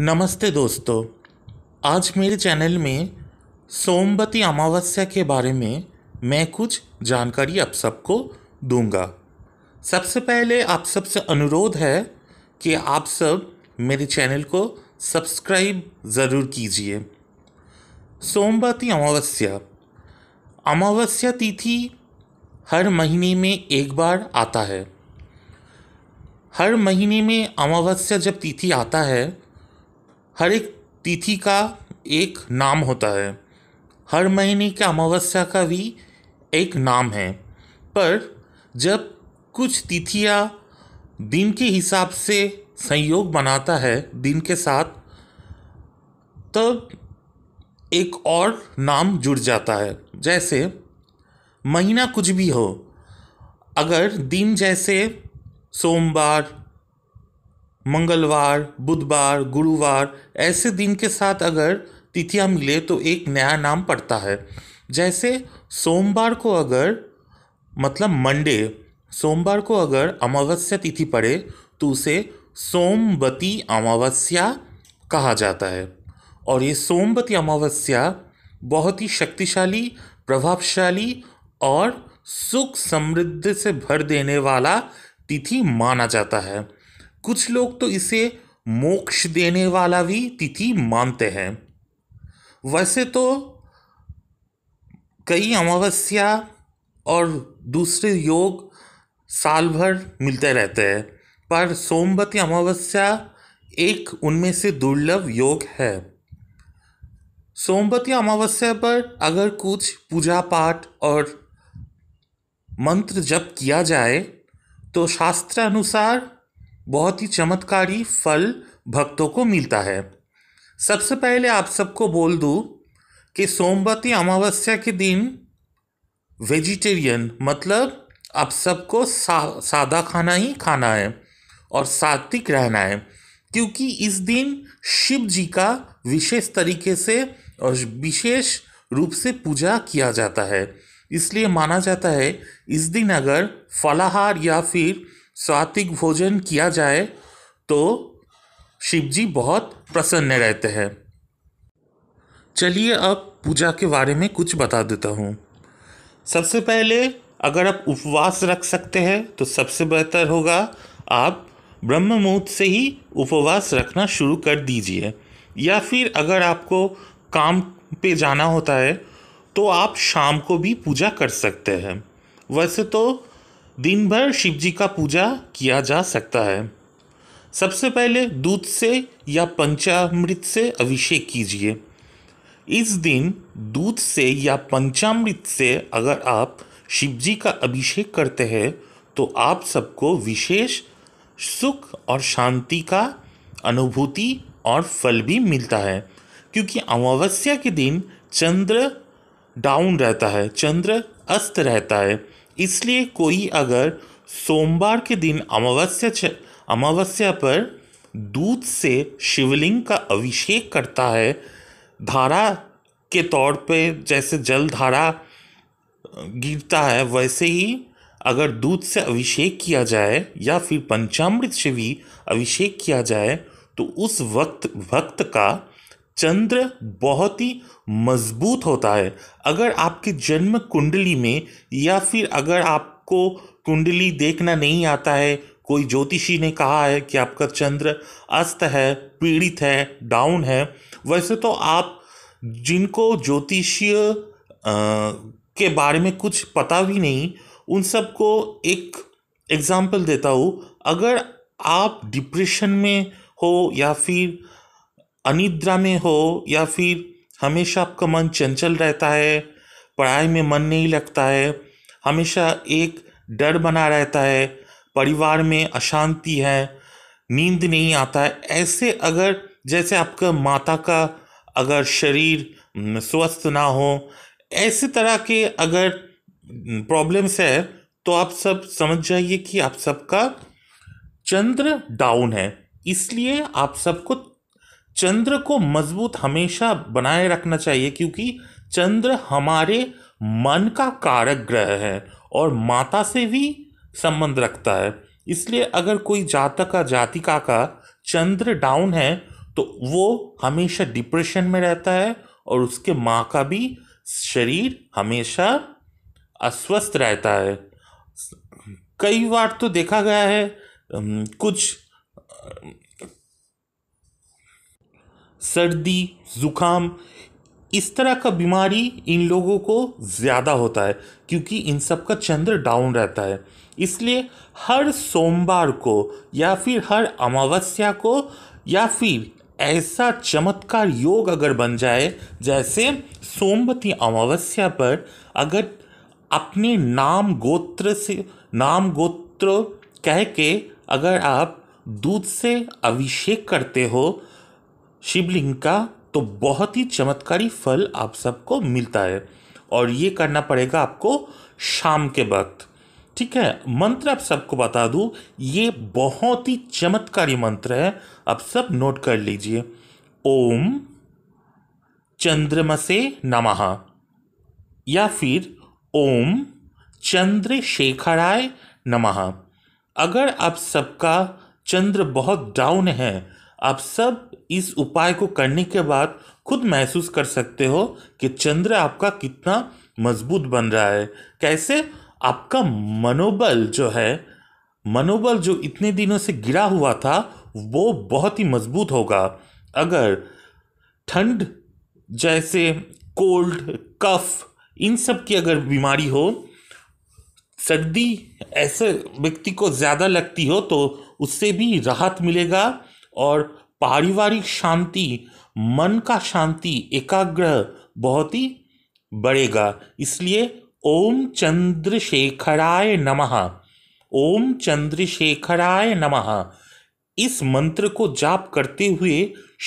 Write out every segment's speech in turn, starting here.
नमस्ते दोस्तों आज मेरे चैनल में सोमवती अमावस्या के बारे में मैं कुछ जानकारी आप सबको दूंगा सबसे पहले आप सबसे अनुरोध है कि आप सब मेरे चैनल को सब्सक्राइब ज़रूर कीजिए सोमवती अमावस्या अमावस्या तिथि हर महीने में एक बार आता है हर महीने में अमावस्या जब तिथि आता है हर एक तिथि का एक नाम होता है हर महीने के अमावस्या का भी एक नाम है पर जब कुछ तिथियाँ दिन के हिसाब से संयोग बनाता है दिन के साथ तब एक और नाम जुड़ जाता है जैसे महीना कुछ भी हो अगर दिन जैसे सोमवार मंगलवार बुधवार गुरुवार ऐसे दिन के साथ अगर तिथियां मिले तो एक नया नाम पड़ता है जैसे सोमवार को अगर मतलब मंडे सोमवार को अगर अमावस्या तिथि पड़े तो उसे सोमवती अमावस्या कहा जाता है और ये सोमवती अमावस्या बहुत ही शक्तिशाली प्रभावशाली और सुख समृद्धि से भर देने वाला तिथि माना जाता है कुछ लोग तो इसे मोक्ष देने वाला भी तिथि मानते हैं वैसे तो कई अमावस्या और दूसरे योग साल भर मिलते रहते हैं पर सोमवती अमावस्या एक उनमें से दुर्लभ योग है सोमवती अमावस्या पर अगर कुछ पूजा पाठ और मंत्र जप किया जाए तो शास्त्र अनुसार बहुत ही चमत्कारी फल भक्तों को मिलता है सबसे पहले आप सबको बोल दूँ कि सोमवती अमावस्या के दिन वेजिटेरियन मतलब आप सबको सा, सादा खाना ही खाना है और सात्विक रहना है क्योंकि इस दिन शिव जी का विशेष तरीके से और विशेष रूप से पूजा किया जाता है इसलिए माना जाता है इस दिन अगर फलाहार या फिर सात्विक भोजन किया जाए तो शिव जी बहुत प्रसन्न रहते हैं चलिए अब पूजा के बारे में कुछ बता देता हूँ सबसे पहले अगर आप उपवास रख सकते हैं तो सबसे बेहतर होगा आप ब्रह्म मुहूर्त से ही उपवास रखना शुरू कर दीजिए या फिर अगर आपको काम पे जाना होता है तो आप शाम को भी पूजा कर सकते हैं वैसे तो दिन भर शिव जी का पूजा किया जा सकता है सबसे पहले दूध से या पंचामृत से अभिषेक कीजिए इस दिन दूध से या पंचामृत से अगर आप शिव जी का अभिषेक करते हैं तो आप सबको विशेष सुख और शांति का अनुभूति और फल भी मिलता है क्योंकि अमावस्या के दिन चंद्र डाउन रहता है चंद्र अस्त रहता है इसलिए कोई अगर सोमवार के दिन अमावस्या अमावस्या पर दूध से शिवलिंग का अभिषेक करता है धारा के तौर पे जैसे जल धारा गिरता है वैसे ही अगर दूध से अभिषेक किया जाए या फिर पंचामृत से भी अभिषेक किया जाए तो उस वक्त भक्त का चंद्र बहुत ही मजबूत होता है अगर आपके जन्म कुंडली में या फिर अगर आपको कुंडली देखना नहीं आता है कोई ज्योतिषी ने कहा है कि आपका चंद्र अस्त है पीड़ित है डाउन है वैसे तो आप जिनको ज्योतिषीय के बारे में कुछ पता भी नहीं उन सबको एक एग्ज़ाम्पल देता हूँ अगर आप डिप्रेशन में हो या फिर अनिद्रा में हो या फिर हमेशा आपका मन चंचल रहता है पढ़ाई में मन नहीं लगता है हमेशा एक डर बना रहता है परिवार में अशांति है नींद नहीं आता है ऐसे अगर जैसे आपका माता का अगर शरीर स्वस्थ ना हो ऐसे तरह के अगर प्रॉब्लम्स है तो आप सब समझ जाइए कि आप सबका चंद्र डाउन है इसलिए आप सबको चंद्र को मजबूत हमेशा बनाए रखना चाहिए क्योंकि चंद्र हमारे मन का कारक ग्रह है और माता से भी संबंध रखता है इसलिए अगर कोई जातक का जातिका का चंद्र डाउन है तो वो हमेशा डिप्रेशन में रहता है और उसके माँ का भी शरीर हमेशा अस्वस्थ रहता है कई बार तो देखा गया है कुछ सर्दी ज़ुकाम इस तरह का बीमारी इन लोगों को ज़्यादा होता है क्योंकि इन सब का चंद्र डाउन रहता है इसलिए हर सोमवार को या फिर हर अमावस्या को या फिर ऐसा चमत्कार योग अगर बन जाए जैसे सोमवती अमावस्या पर अगर अपने नाम गोत्र से नाम गोत्र कह के अगर आप दूध से अभिषेक करते हो शिवलिंग का तो बहुत ही चमत्कारी फल आप सबको मिलता है और ये करना पड़ेगा आपको शाम के वक्त ठीक है मंत्र आप सबको बता दूँ ये बहुत ही चमत्कारी मंत्र है आप सब नोट कर लीजिए ओम चंद्रमसे नमः या फिर ओम चंद्रशेखराय नमः अगर आप सबका चंद्र बहुत डाउन है आप सब इस उपाय को करने के बाद खुद महसूस कर सकते हो कि चंद्र आपका कितना मजबूत बन रहा है कैसे आपका मनोबल जो है मनोबल जो इतने दिनों से गिरा हुआ था वो बहुत ही मजबूत होगा अगर ठंड जैसे कोल्ड कफ इन सब की अगर बीमारी हो सर्दी ऐसे व्यक्ति को ज़्यादा लगती हो तो उससे भी राहत मिलेगा और पारिवारिक शांति मन का शांति एकाग्रह बहुत ही बढ़ेगा इसलिए ओम चंद्रशेखराय नमः ओम चंद्रशेखराय नमः इस मंत्र को जाप करते हुए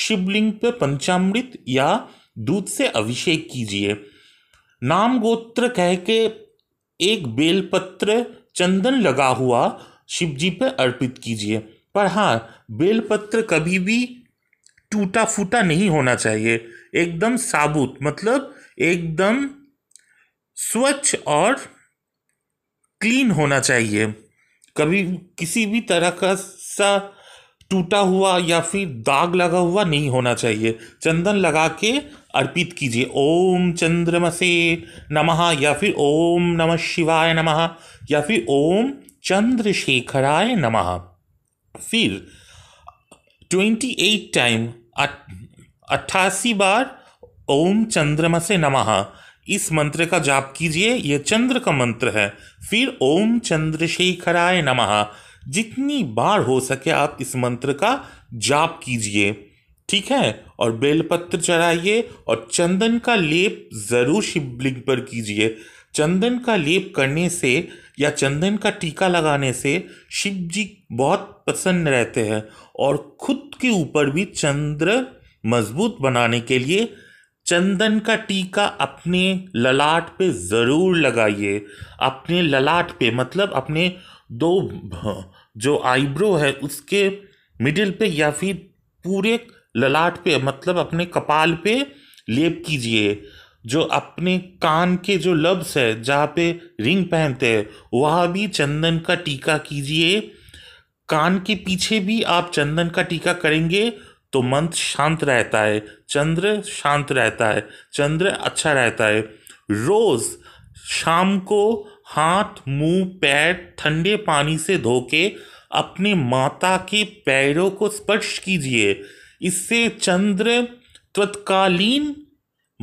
शिवलिंग पर पंचामृत या दूध से अभिषेक कीजिए नाम गोत्र कह के एक बेलपत्र चंदन लगा हुआ शिवजी पर अर्पित कीजिए पर हाँ बेलपत्र कभी भी टूटा फूटा नहीं होना चाहिए एकदम साबुत मतलब एकदम स्वच्छ और क्लीन होना चाहिए कभी किसी भी तरह का सा टूटा हुआ या फिर दाग लगा हुआ नहीं होना चाहिए चंदन लगा के अर्पित कीजिए ओम चंद्रमसे नमः या फिर ओम नमः शिवाय नमः या फिर ओम चंद्रशेखराय नमः फिर ट्वेंटी एट टाइम अट्ठासी बार ओम चंद्रमा से नमः इस मंत्र का जाप कीजिए यह चंद्र का मंत्र है फिर ओम चंद्रशेखराय नमः जितनी बार हो सके आप इस मंत्र का जाप कीजिए ठीक है और बेलपत्र चढ़ाइए और चंदन का लेप ज़रूर शिवलिंग पर कीजिए चंदन का लेप करने से या चंदन का टीका लगाने से शिव जी बहुत प्रसन्न रहते हैं और खुद के ऊपर भी चंद्र मजबूत बनाने के लिए चंदन का टीका अपने ललाट पे ज़रूर लगाइए अपने ललाट पे मतलब अपने दो जो आईब्रो है उसके मिडिल पे या फिर पूरे ललाट पे मतलब अपने कपाल पे लेप कीजिए जो अपने कान के जो लब्स है जहाँ पे रिंग पहनते हैं वहाँ भी चंदन का टीका कीजिए कान के पीछे भी आप चंदन का टीका करेंगे तो मन शांत रहता है चंद्र शांत रहता है चंद्र अच्छा रहता है रोज़ शाम को हाथ मुंह पैर ठंडे पानी से धो के अपने माता के पैरों को स्पर्श कीजिए इससे चंद्र तत्कालीन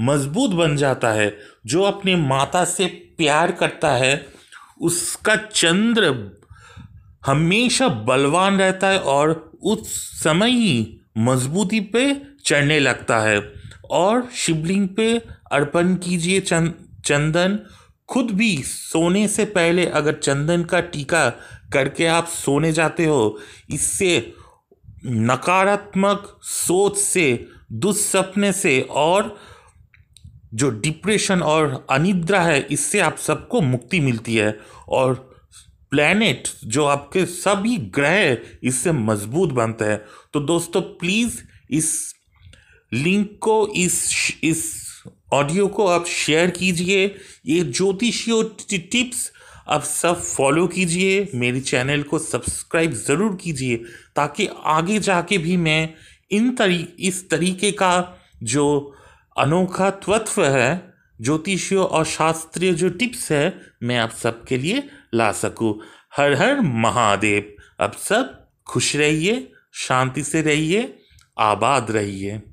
मजबूत बन जाता है जो अपने माता से प्यार करता है उसका चंद्र हमेशा बलवान रहता है और उस समय ही मजबूती पे चढ़ने लगता है और शिवलिंग पे अर्पण कीजिए चंद चंदन खुद भी सोने से पहले अगर चंदन का टीका करके आप सोने जाते हो इससे नकारात्मक सोच से दुस्सपने से और जो डिप्रेशन और अनिद्रा है इससे आप सबको मुक्ति मिलती है और प्लैनेट जो आपके सभी ग्रह इससे मजबूत बनते हैं तो दोस्तों प्लीज़ इस लिंक को इस इस ऑडियो को आप शेयर कीजिए ये ज्योतिषीय टिप्स आप सब फॉलो कीजिए मेरे चैनल को सब्सक्राइब ज़रूर कीजिए ताकि आगे जाके भी मैं इन तरी इस तरीके का जो अनोखा तत्व है ज्योतिषियों और शास्त्रीय जो टिप्स है मैं आप सबके लिए ला सकूं हर हर महादेव अब सब खुश रहिए शांति से रहिए आबाद रहिए